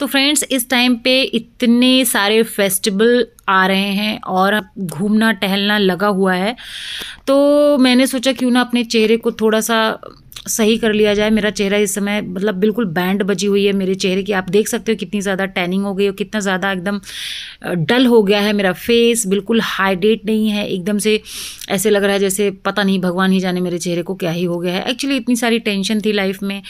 तो फ्रेंड्स इस टाइम पे इतने सारे फेस्टिवल आ रहे हैं और घूमना टहलना लगा हुआ है तो मैंने सोचा क्यों ना अपने चेहरे को थोड़ा सा सही कर लिया जाए मेरा चेहरा इस समय मतलब बिल्कुल बैंड बची हुई है मेरे चेहरे की आप देख सकते हो कितनी ज़्यादा टैनिंग हो गई और कितना ज़्यादा एकदम डल हो गया है मेरा फेस बिल्कुल हाइड्रेट नहीं है एकदम से ऐसे लग रहा है जैसे पता नहीं भगवान ही जाने मेरे चेहरे को क्या ही हो गया है एक्चुअली इतनी सारी टेंशन थी लाइफ में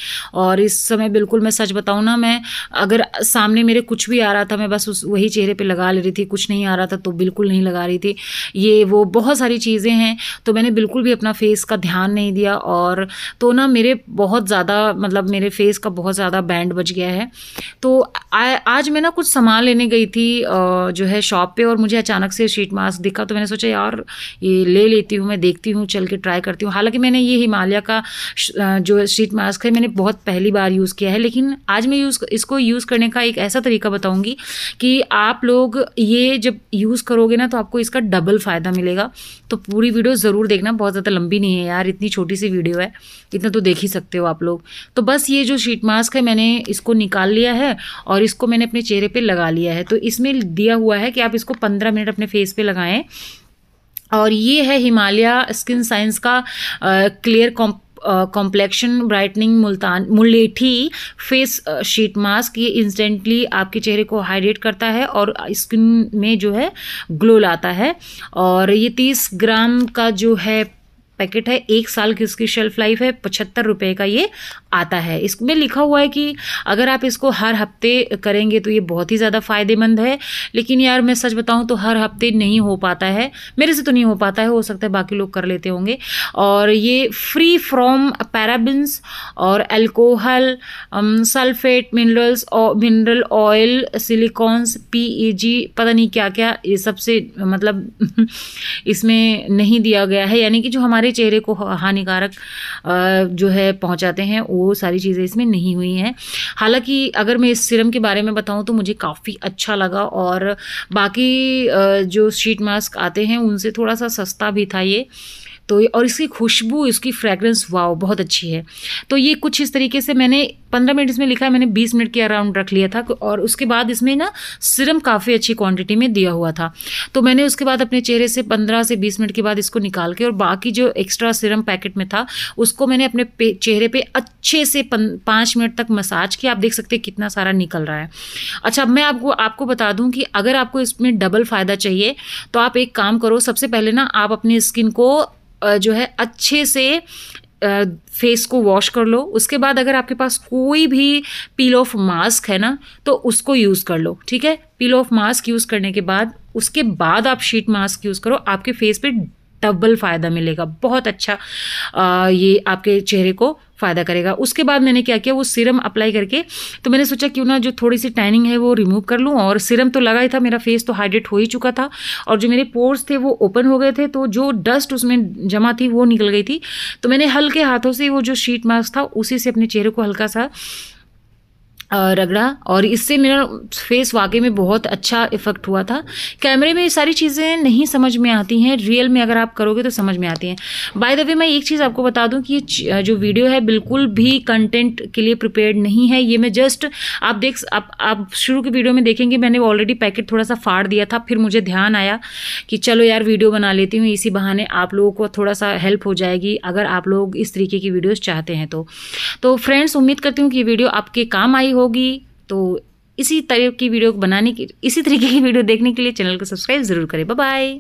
और इस समय बिल्कुल मैं सच बताऊँ ना मैं अगर सामने मेरे कुछ भी आ रहा था मैं बस उस वही चेहरे पर लगा ले रही थी कुछ नहीं आ रहा था तो बिल्कुल नहीं लगा रही थी ये वो बहुत सारी चीज़ें हैं तो मैंने बिल्कुल भी अपना फेस का ध्यान नहीं दिया और तो ना ना मेरे बहुत ज़्यादा मतलब मेरे फेस का बहुत ज़्यादा बैंड बच गया है तो आ, आज मैं ना कुछ सामान लेने गई थी जो है शॉप पे और मुझे अचानक से शीट मास्क दिखा तो मैंने सोचा यार ये ले लेती हूँ मैं देखती हूँ चल के ट्राई करती हूँ हालाँकि मैंने ये हिमालय का जो शीट मास्क है मैंने बहुत पहली बार यूज़ किया है लेकिन आज मैं यूज़ इसको यूज़ करने का एक ऐसा तरीका बताऊँगी कि आप लोग ये जब यूज़ करोगे ना तो आपको इसका डबल फ़ायदा मिलेगा तो पूरी वीडियो ज़रूर देखना बहुत ज़्यादा लंबी नहीं है यार इतनी छोटी सी वीडियो है इतना तो तो देख ही सकते हो आप लोग तो बस ये जो शीट मास्क है मैंने इसको निकाल लिया है और इसको मैंने अपने चेहरे पे लगा लिया है तो इसमें दिया हुआ है कि आप इसको पंद्रह मिनट अपने फेस पे लगाएं और ये है हिमालय स्किन साइंस का क्लियर कॉम कॉम्प्लेक्शन ब्राइटनिंग मुल्तान मुलेठी फेस शीट मास्क ये इंस्टेंटली आपके चेहरे को हाइड्रेट करता है और स्किन में जो है ग्लो लाता है और ये तीस ग्राम का जो है पैकेट है एक साल की इसकी शेल्फ लाइफ है पचहत्तर रुपये का ये आता है इसमें लिखा हुआ है कि अगर आप इसको हर हफ्ते करेंगे तो ये बहुत ही ज़्यादा फ़ायदेमंद है लेकिन यार मैं सच बताऊँ तो हर हफ्ते नहीं हो पाता है मेरे से तो नहीं हो पाता है हो सकता है बाकी लोग कर लेते होंगे और ये फ्री फ्रॉम पैराबिन्स और एल्कोहल सल्फेट मिनरल्स और मिनरल ऑयल सिलिकॉन्स पी पता नहीं क्या क्या ये सबसे मतलब इसमें नहीं दिया गया है यानी कि जो हमारे हमारे चेहरे को हानिकारक जो है पहुंचाते हैं वो सारी चीज़ें इसमें नहीं हुई हैं हालांकि अगर मैं इस सिरम के बारे में बताऊं तो मुझे काफ़ी अच्छा लगा और बाकी जो शीट मास्क आते हैं उनसे थोड़ा सा सस्ता भी था ये तो और इसकी खुशबू इसकी फ्रेगरेंस वाओ बहुत अच्छी है तो ये कुछ इस तरीके से मैंने पंद्रह मिनट इसमें लिखा है मैंने बीस मिनट के अराउंड रख लिया था और उसके बाद इसमें ना सिरम काफ़ी अच्छी क्वांटिटी में दिया हुआ था तो मैंने उसके बाद अपने चेहरे से पंद्रह से बीस मिनट के बाद इसको निकाल के और बाकी जो एक्स्ट्रा सिरम पैकेट में था उसको मैंने अपने चेहरे पर अच्छे से पाँच मिनट तक मसाज किया आप देख सकते हैं कितना सारा निकल रहा है अच्छा अब मैं आपको आपको बता दूँ कि अगर आपको इसमें डबल फ़ायदा चाहिए तो आप एक काम करो सबसे पहले ना आप अपनी स्किन को जो है अच्छे से फेस को वॉश कर लो उसके बाद अगर आपके पास कोई भी पील ऑफ मास्क है ना तो उसको यूज़ कर लो ठीक है पील ऑफ मास्क यूज़ करने के बाद उसके बाद आप शीट मास्क यूज़ करो आपके फेस पे डबल फ़ायदा मिलेगा बहुत अच्छा आ, ये आपके चेहरे को फ़ायदा करेगा उसके बाद मैंने क्या किया वो सीरम अप्लाई करके तो मैंने सोचा क्यों ना जो थोड़ी सी टैनिंग है वो रिमूव कर लूँ और सीरम तो लगा ही था मेरा फेस तो हाइड्रेट हो ही चुका था और जो मेरे पोर्स थे वो ओपन हो गए थे तो जो डस्ट उसमें जमा थी वो निकल गई थी तो मैंने हल्के हाथों से वो जो शीट मास्क था उसी से अपने चेहरे को हल्का सा रगड़ा और इससे मेरा फेस वाकई में बहुत अच्छा इफ़ेक्ट हुआ था कैमरे में ये सारी चीज़ें नहीं समझ में आती हैं रियल में अगर आप करोगे तो समझ में आती हैं बाय द वे मैं एक चीज़ आपको बता दूं कि ये जो वीडियो है बिल्कुल भी कंटेंट के लिए प्रिपेयर्ड नहीं है ये मैं जस्ट आप देख आप आप शुरू की वीडियो में देखेंगे मैंने ऑलरेडी पैकेट थोड़ा सा फाड़ दिया था फिर मुझे ध्यान आया कि चलो यार वीडियो बना लेती हूँ इसी बहाने आप लोगों को थोड़ा सा हेल्प हो जाएगी अगर आप लोग इस तरीके की वीडियोज़ चाहते हैं तो फ्रेंड्स तो उम्मीद करती हूँ कि वीडियो आपके काम आई होगी तो इसी तरह की वीडियो बनाने की इसी तरीके की वीडियो देखने के लिए चैनल को सब्सक्राइब ज़रूर करें बाय